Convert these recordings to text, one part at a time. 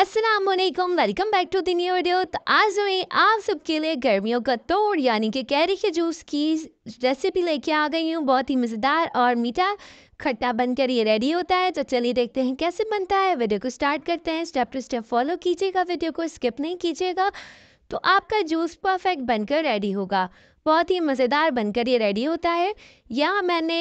Aslam welcome back to the new video तो आज मैं आप सबके लिए गर्मियों का तोड़ यानी कि कैरी के जूस की रेसिपी लेके आ गई हूँ बहुत ही मज़ेदार और मीठा खट्टा बनकर ये रेडी होता है तो चलिए देखते हैं कैसे बनता है वीडियो को स्टार्ट करते हैं स्टेप टू स्टेप फॉलो कीजिएगा वीडियो को स्किप नहीं कीजिएगा तो आपका जूस परफेक्ट बनकर रेडी होगा बहुत ही मज़ेदार बनकर ये रेडी होता है यहाँ मैंने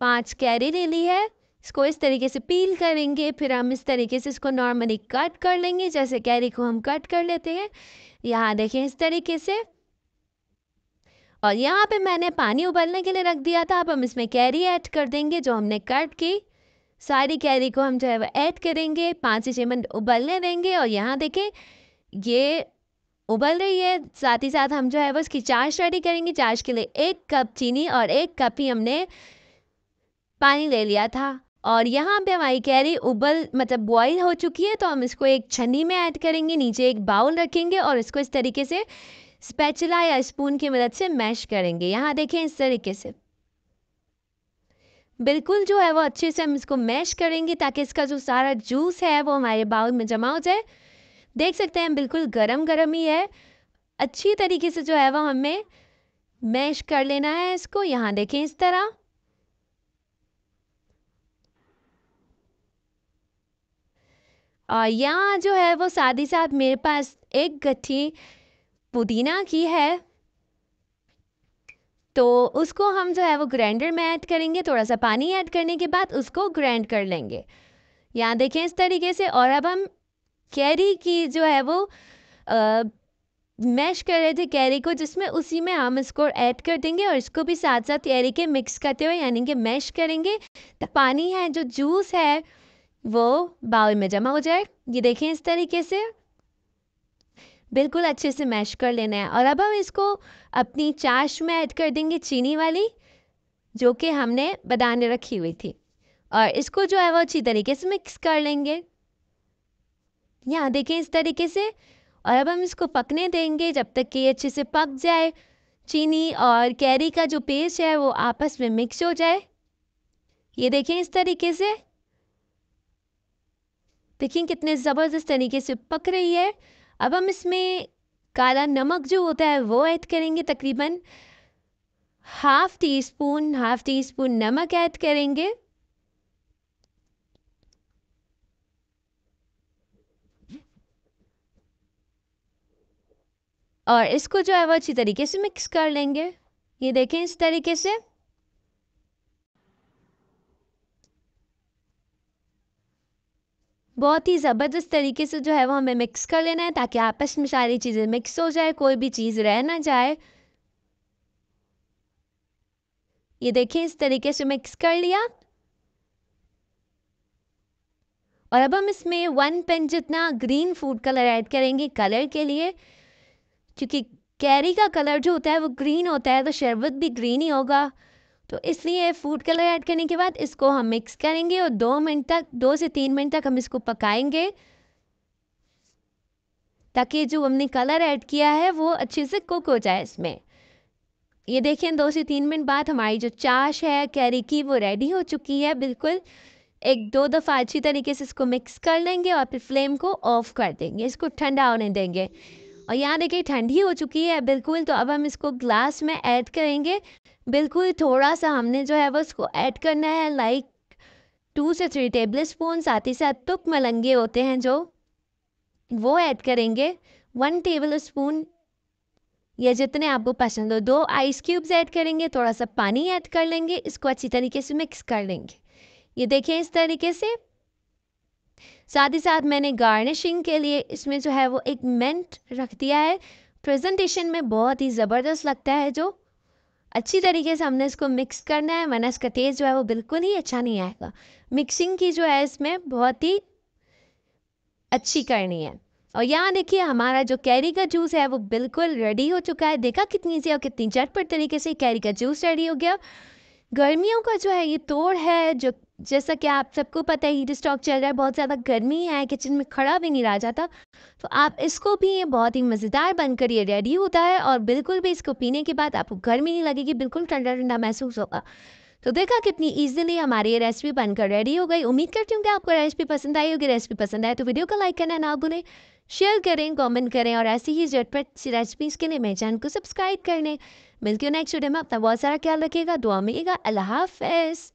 पाँच कैरी ले ली है इसको इस तरीके से पील करेंगे फिर हम इस तरीके से इसको नॉर्मली कट कर लेंगे जैसे कैरी को हम कट कर लेते हैं यहाँ देखें इस तरीके से और यहाँ पे मैंने पानी उबलने के लिए रख दिया था अब हम इसमें कैरी ऐड कर देंगे जो हमने कट की सारी कैरी को हम जो है वह ऐड करेंगे पाँच छः मिनट उबलने देंगे और यहाँ देखें ये उबल रही है साथ ही साथ हम जो है वो इसकी चाश रेडी करेंगे चाश के लिए एक कप चीनी और एक कप ही हमने पानी ले लिया था और यहाँ पे हमारी कैरी उबल मतलब बॉईल हो चुकी है तो हम इसको एक छन्नी में ऐड करेंगे नीचे एक बाउल रखेंगे और इसको इस तरीके से स्पैचुला या स्पून की मदद से मैश करेंगे यहाँ देखें इस तरीके से बिल्कुल जो है वो अच्छे से हम इसको मैश करेंगे ताकि इसका जो सारा जूस है वो हमारे बाउल में जमा हो जाए देख सकते हैं बिल्कुल गर्म गर्म ही है अच्छी तरीके से जो है वो हमें मैश कर लेना है इसको यहाँ देखें इस तरह और यहाँ जो है वो साथ ही साथ मेरे पास एक गट्ठी पुदीना की है तो उसको हम जो है वो ग्राइंडर में ऐड करेंगे थोड़ा सा पानी ऐड करने के बाद उसको ग्राइंड कर लेंगे यहाँ देखें इस तरीके से और अब हम कैरी की जो है वो आ, मैश कर रहे थे कैरी को जिसमें उसी में हम इसको ऐड कर देंगे और इसको भी साथ साथ कैरी के मिक्स करते हुए यानी कि मैश करेंगे तो पानी है जो जूस है वो बाउल में जमा हो जाए ये देखें इस तरीके से बिल्कुल अच्छे से मैश कर लेना है और अब हम इसको अपनी चाश में ऐड कर देंगे चीनी वाली जो कि हमने बदाने रखी हुई थी और इसको जो है वो अच्छी तरीके से मिक्स कर लेंगे यहाँ देखें इस तरीके से और अब हम इसको पकने देंगे जब तक कि ये अच्छे से पक जाए चीनी और कैरी का जो पेस्ट है वो आपस में मिक्स हो जाए ये देखें इस तरीके से देखिए कितने ज़बरदस्त तरीके से पक रही है अब हम इसमें काला नमक जो होता है वो ऐड करेंगे तकरीबन half teaspoon half teaspoon नमक ऐड करेंगे और इसको जो है वो अच्छी तरीके से मिक्स कर लेंगे ये देखें इस तरीके से बहुत ही ज़बरदस्त तरीके से जो है वो हमें मिक्स कर लेना है ताकि आपस में सारी चीज़ें मिक्स हो जाए कोई भी चीज़ रह ना जाए ये देखिए इस तरीके से मिक्स कर लिया और अब हम इसमें वन पेन जितना ग्रीन फूड कलर ऐड करेंगे कलर के लिए क्योंकि कैरी का कलर जो होता है वो ग्रीन होता है तो शरबत भी ग्रीन ही होगा तो इसलिए फूड कलर ऐड करने के बाद इसको हम मिक्स करेंगे और दो मिनट तक दो से तीन मिनट तक हम इसको पकाएंगे ताकि जो हमने कलर ऐड किया है वो अच्छे से कुक हो जाए इसमें ये देखें दो से तीन मिनट बाद हमारी जो चाश है कैरी की वो रेडी हो चुकी है बिल्कुल एक दो दफ़ा अच्छी तरीके से इसको मिक्स कर लेंगे और फिर फ्लेम को ऑफ़ कर देंगे इसको ठंडा होने देंगे और यहाँ देखिए ठंडी हो चुकी है बिल्कुल तो अब हम इसको ग्लास में ऐड करेंगे बिल्कुल थोड़ा सा हमने जो है वो उसको ऐड करना है लाइक टू से थ्री टेबल स्पून साथ ही साथ तुक मलंगे होते हैं जो वो ऐड करेंगे वन टेबल स्पून या जितने आपको पसंद हो दो आइस क्यूब्स ऐड करेंगे थोड़ा सा पानी ऐड कर लेंगे इसको अच्छी तरीके से मिक्स कर लेंगे ये देखें इस तरीके से साथ ही साथ मैंने गार्निशिंग के लिए इसमें जो है वो एक मेंट रख दिया है प्रेजेंटेशन में बहुत ही ज़बरदस्त लगता है जो अच्छी तरीके से हमने इसको मिक्स करना है वरना इसका टेस्ट जो है वो बिल्कुल ही अच्छा नहीं आएगा मिक्सिंग की जो है इसमें बहुत ही अच्छी करनी है और यहाँ देखिए हमारा जो कैरी का जूस है वो बिल्कुल रेडी हो चुका है देखा कितनी सी और कितनी झटपट तरीके से कैरी का जूस रेडी हो गया गर्मियों का जो है ये तोड़ है जो जैसा कि आप सबको पता है हीट स्टॉक चल रहा है बहुत ज़्यादा गर्मी है किचन में खड़ा भी नहीं रहा जाता तो आप इसको भी ये बहुत ही मज़ेदार बनकर ये रेडी होता है और बिल्कुल भी इसको पीने के बाद आपको गर्मी नहीं लगेगी बिल्कुल ठंडा ठंडा महसूस होगा तो देखा कितनी ईजिली हमारी ये रेसिपी बनकर रेडी हो गई उम्मीद करती हूँ कि आपको रेसिपी पसंद आई होगी रेसिपी पसंद आए तो वीडियो को लाइक करना ना भूलें शेयर करें कमेंट करें और ऐसी ही झटपट रेसिपीज़ के लिए मेरे चैनल को सब्सक्राइब कर लें मिलती हूँ नेक्स्ट वीडियो में अपना बहुत सारा ख्याल रखिएगा दुआ मिलेगा अल्लाह हाफ